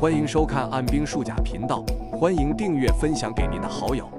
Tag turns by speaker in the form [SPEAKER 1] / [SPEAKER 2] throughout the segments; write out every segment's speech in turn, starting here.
[SPEAKER 1] 欢迎收看暗兵数甲频道，欢迎订阅，分享给您的好友。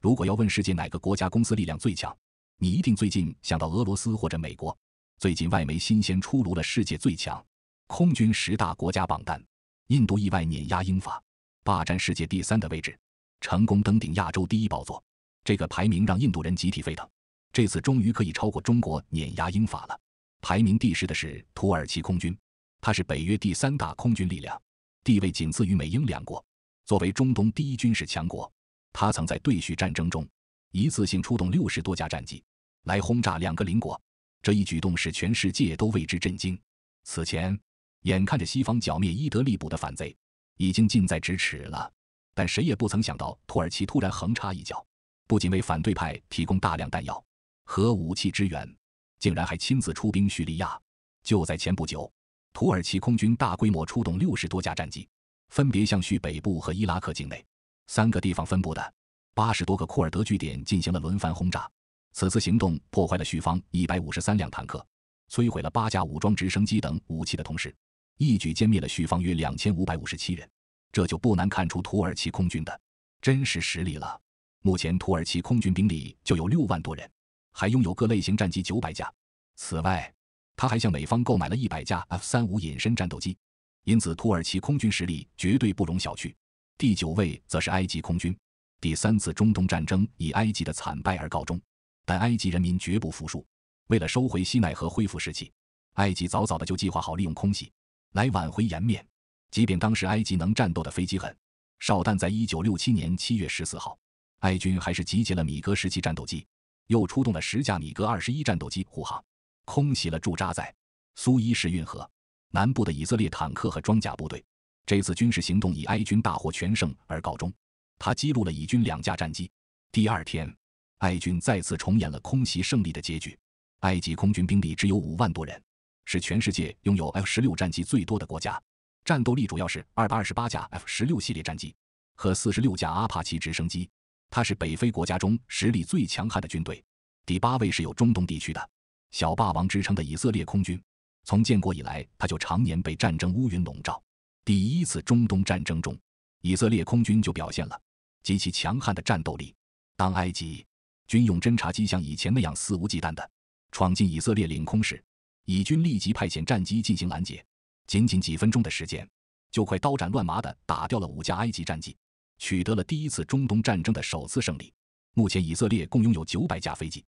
[SPEAKER 1] 如果要问世界哪个国家公司力量最强，你一定最近想到俄罗斯或者美国。最近外媒新鲜出炉了世界最强空军十大国家榜单，印度意外碾压英法，霸占世界第三的位置，成功登顶亚洲第一宝座。这个排名让印度人集体沸腾，这次终于可以超过中国碾压英法了。排名第十的是土耳其空军。它是北约第三大空军力量，地位仅次于美英两国。作为中东第一军事强国，它曾在对叙战争中一次性出动六十多架战机，来轰炸两个邻国。这一举动使全世界都为之震惊。此前，眼看着西方剿灭伊德利卜的反贼已经近在咫尺了，但谁也不曾想到土耳其突然横插一脚，不仅为反对派提供大量弹药、核武器支援，竟然还亲自出兵叙利亚。就在前不久。土耳其空军大规模出动六十多架战机，分别向叙北部和伊拉克境内三个地方分布的八十多个库尔德据点进行了轮番轰炸。此次行动破坏了叙方一百五十三辆坦克，摧毁了八架武装直升机等武器的同时，一举歼灭了叙方约两千五百五十七人。这就不难看出土耳其空军的真实实力了。目前，土耳其空军兵力就有六万多人，还拥有各类型战机九百架。此外，他还向美方购买了一百架 F 三五隐身战斗机，因此土耳其空军实力绝对不容小觑。第九位则是埃及空军。第三次中东战争以埃及的惨败而告终，但埃及人民绝不服输。为了收回西奈和恢复士气，埃及早早的就计划好利用空袭来挽回颜面。即便当时埃及能战斗的飞机很少，但在一九六七年七月十四号，埃军还是集结了米格十七战斗机，又出动了十架米格二十一战斗机护航。空袭了驻扎在苏伊士运河南部的以色列坦克和装甲部队。这次军事行动以埃军大获全胜而告终，他击落了以军两架战机。第二天，埃军再次重演了空袭胜利的结局。埃及空军兵力只有五万多人，是全世界拥有 F 十六战机最多的国家，战斗力主要是二百二十八架 F 十六系列战机和四十六架阿帕奇直升机。它是北非国家中实力最强悍的军队。第八位是有中东地区的。小霸王之称的以色列空军，从建国以来，他就常年被战争乌云笼罩。第一次中东战争中，以色列空军就表现了极其强悍的战斗力。当埃及军用侦察机像以前那样肆无忌惮地闯进以色列领空时，以军立即派遣战机进行拦截，仅仅几分钟的时间，就快刀斩乱麻地打掉了五架埃及战机，取得了第一次中东战争的首次胜利。目前，以色列共拥有九百架飞机。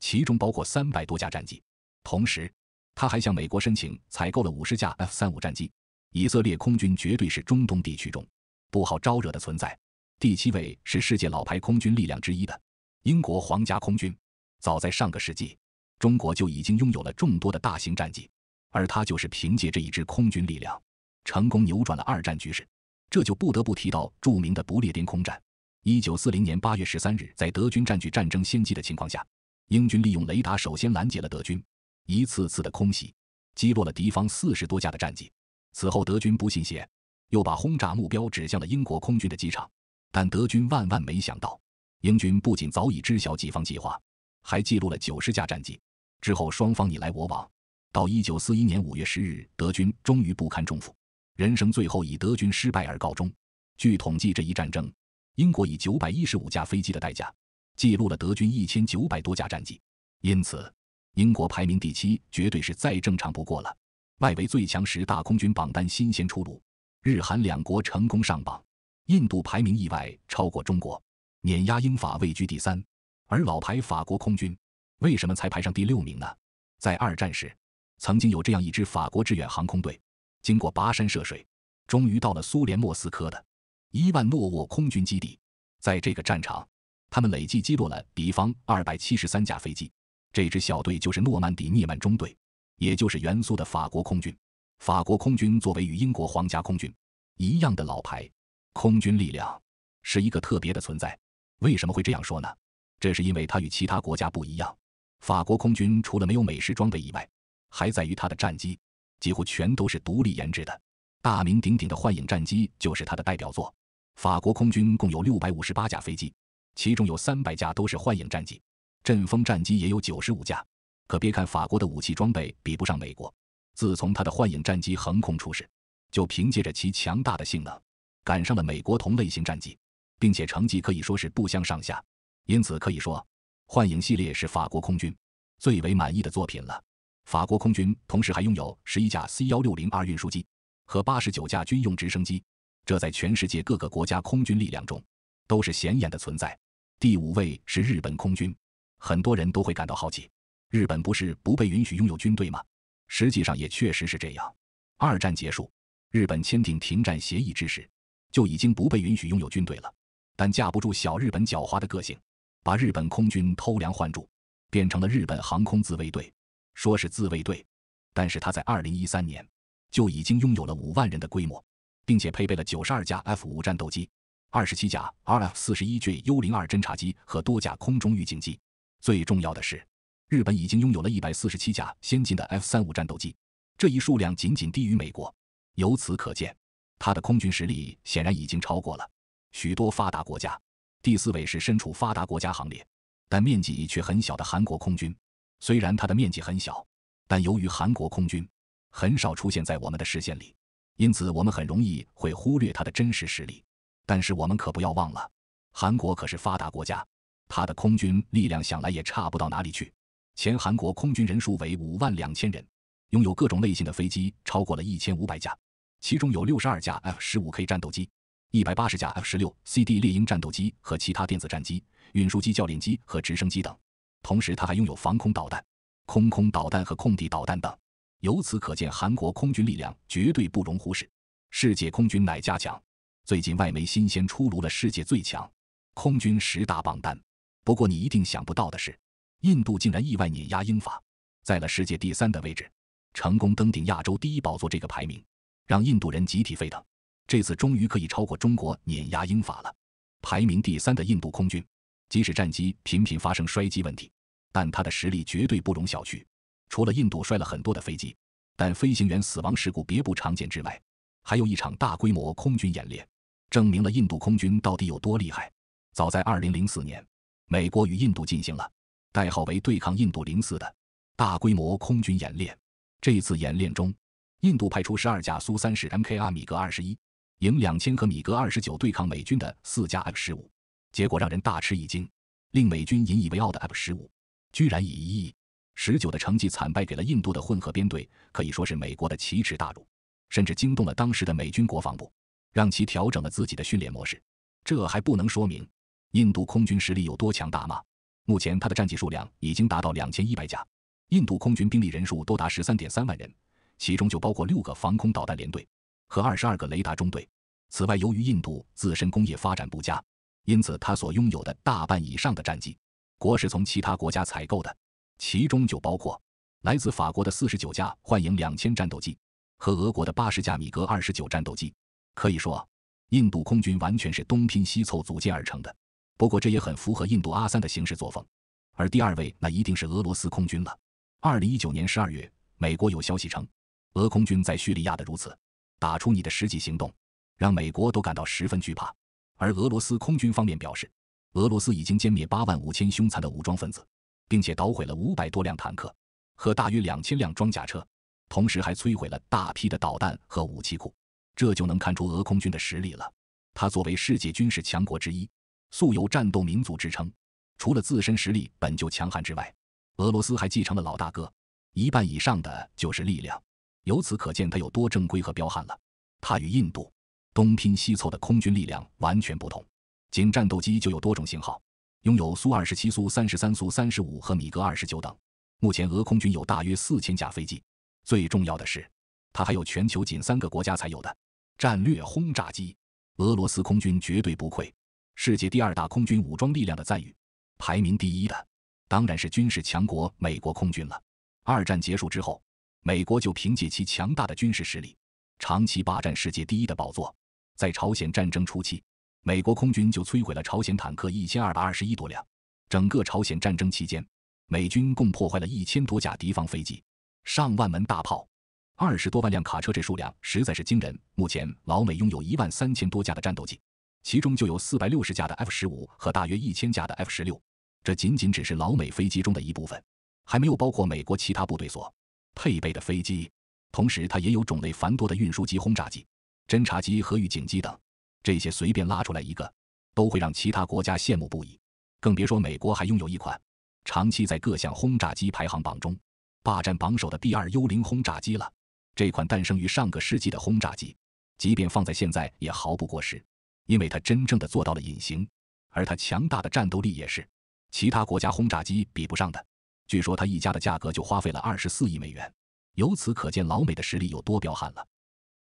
[SPEAKER 1] 其中包括三百多架战机，同时，他还向美国申请采购了五十架 F 三五战机。以色列空军绝对是中东地区中不好招惹的存在。第七位是世界老牌空军力量之一的英国皇家空军。早在上个世纪，中国就已经拥有了众多的大型战机，而他就是凭借这一支空军力量，成功扭转了二战局势。这就不得不提到著名的不列颠空战。一九四零年八月十三日，在德军占据战争先机的情况下。英军利用雷达首先拦截了德军，一次次的空袭击落了敌方四十多架的战机。此后，德军不信邪，又把轰炸目标指向了英国空军的机场。但德军万万没想到，英军不仅早已知晓己方计划，还记录了九十架战机。之后，双方你来我往，到一九四一年五月十日，德军终于不堪重负，人生最后以德军失败而告终。据统计，这一战争，英国以九百一十五架飞机的代价。记录了德军一千九百多架战机，因此，英国排名第七绝对是再正常不过了。外围最强十大空军榜单新鲜出炉，日韩两国成功上榜，印度排名意外超过中国，碾压英法位居第三。而老牌法国空军，为什么才排上第六名呢？在二战时，曾经有这样一支法国志愿航空队，经过跋山涉水，终于到了苏联莫斯科的伊万诺沃空军基地，在这个战场。他们累计击落了敌方二百七十三架飞机，这支小队就是诺曼底涅曼中队，也就是原苏的法国空军。法国空军作为与英国皇家空军一样的老牌空军力量，是一个特别的存在。为什么会这样说呢？这是因为它与其他国家不一样。法国空军除了没有美式装备以外，还在于它的战机几乎全都是独立研制的。大名鼎鼎的幻影战机就是它的代表作。法国空军共有六百五十八架飞机。其中有三百架都是幻影战机，阵风战机也有九十五架。可别看法国的武器装备比不上美国，自从他的幻影战机横空出世，就凭借着其强大的性能，赶上了美国同类型战机，并且成绩可以说是不相上下。因此可以说，幻影系列是法国空军最为满意的作品了。法国空军同时还拥有十一架 C 幺六零 R 运输机和八十九架军用直升机，这在全世界各个国家空军力量中都是显眼的存在。第五位是日本空军，很多人都会感到好奇：日本不是不被允许拥有军队吗？实际上也确实是这样。二战结束，日本签订停战协议之时，就已经不被允许拥有军队了。但架不住小日本狡猾的个性，把日本空军偷梁换柱，变成了日本航空自卫队。说是自卫队，但是他在二零一三年就已经拥有了五万人的规模，并且配备了九十二架 F 五战斗机。二十七架 Rf 四十一 J 幽灵二侦察机和多架空中预警机。最重要的是，日本已经拥有了一百四十七架先进的 F 三五战斗机，这一数量仅仅低于美国。由此可见，它的空军实力显然已经超过了许多发达国家。第四位是身处发达国家行列，但面积却很小的韩国空军。虽然它的面积很小，但由于韩国空军很少出现在我们的视线里，因此我们很容易会忽略它的真实实力。但是我们可不要忘了，韩国可是发达国家，它的空军力量想来也差不到哪里去。前韩国空军人数为五万两千人，拥有各种类型的飞机超过了一千五百架，其中有六十二架 F 十五 K 战斗机、一百八十架 F 十六 CD 猎鹰战斗机和其他电子战机、运输机、教练机和直升机等。同时，它还拥有防空导弹、空空导弹和空地导弹等。由此可见，韩国空军力量绝对不容忽视。世界空军哪家强？最近外媒新鲜出炉了世界最强空军十大榜单，不过你一定想不到的是，印度竟然意外碾压英法，在了世界第三的位置，成功登顶亚洲第一宝座。这个排名让印度人集体沸腾，这次终于可以超过中国碾压英法了。排名第三的印度空军，即使战机频频发生摔机问题，但它的实力绝对不容小觑。除了印度摔了很多的飞机，但飞行员死亡事故别不常见之外，还有一场大规模空军演练。证明了印度空军到底有多厉害。早在2004年，美国与印度进行了代号为“对抗印度零四”的大规模空军演练。这次演练中，印度派出12架苏三式 Mkr 米格21、迎2000和米格29对抗美军的4架 F15。结果让人大吃一惊，令美军引以为傲的 F15 居然以1:19的成绩惨败给了印度的混合编队，可以说是美国的奇耻大辱，甚至惊动了当时的美军国防部。让其调整了自己的训练模式，这还不能说明印度空军实力有多强大吗？目前，它的战机数量已经达到两千一百架。印度空军兵力人数多达十三点三万人，其中就包括六个防空导弹联队和二十二个雷达中队。此外，由于印度自身工业发展不佳，因此它所拥有的大半以上的战机，国是从其他国家采购的，其中就包括来自法国的四十九架幻影两千战斗机和俄国的八十架米格二十九战斗机。可以说，印度空军完全是东拼西凑组建而成的。不过，这也很符合印度阿三的行事作风。而第二位，那一定是俄罗斯空军了。二零一九年十二月，美国有消息称，俄空军在叙利亚的如此打出你的实际行动，让美国都感到十分惧怕。而俄罗斯空军方面表示，俄罗斯已经歼灭八万五千凶残的武装分子，并且捣毁了五百多辆坦克和大约两千辆装甲车，同时还摧毁了大批的导弹和武器库。这就能看出俄空军的实力了。它作为世界军事强国之一，素有“战斗民族”之称。除了自身实力本就强悍之外，俄罗斯还继承了老大哥一半以上的就是力量。由此可见，它有多正规和彪悍了。它与印度东拼西凑的空军力量完全不同。仅战斗机就有多种型号，拥有苏 -27、苏 -33、苏 -35 和米格 -29 等。目前，俄空军有大约4000架飞机。最重要的是。它还有全球仅三个国家才有的战略轰炸机，俄罗斯空军绝对不愧世界第二大空军武装力量的赞誉。排名第一的当然是军事强国美国空军了。二战结束之后，美国就凭借其强大的军事实力，长期霸占世界第一的宝座。在朝鲜战争初期，美国空军就摧毁了朝鲜坦克一千二百二十一多辆。整个朝鲜战争期间，美军共破坏了一千多架敌方飞机，上万门大炮。二十多万辆卡车，这数量实在是惊人。目前，老美拥有一万三千多架的战斗机，其中就有四百六十架的 F 十五和大约一千架的 F 十六。这仅仅只是老美飞机中的一部分，还没有包括美国其他部队所配备的飞机。同时，它也有种类繁多的运输机、轰炸机、侦察机和预警机等。这些随便拉出来一个，都会让其他国家羡慕不已。更别说美国还拥有一款长期在各项轰炸机排行榜中霸占榜首的 B 二幽灵轰炸机了。这款诞生于上个世纪的轰炸机，即便放在现在也毫不过时，因为它真正的做到了隐形，而它强大的战斗力也是其他国家轰炸机比不上的。据说它一家的价格就花费了二十四亿美元，由此可见老美的实力有多彪悍了。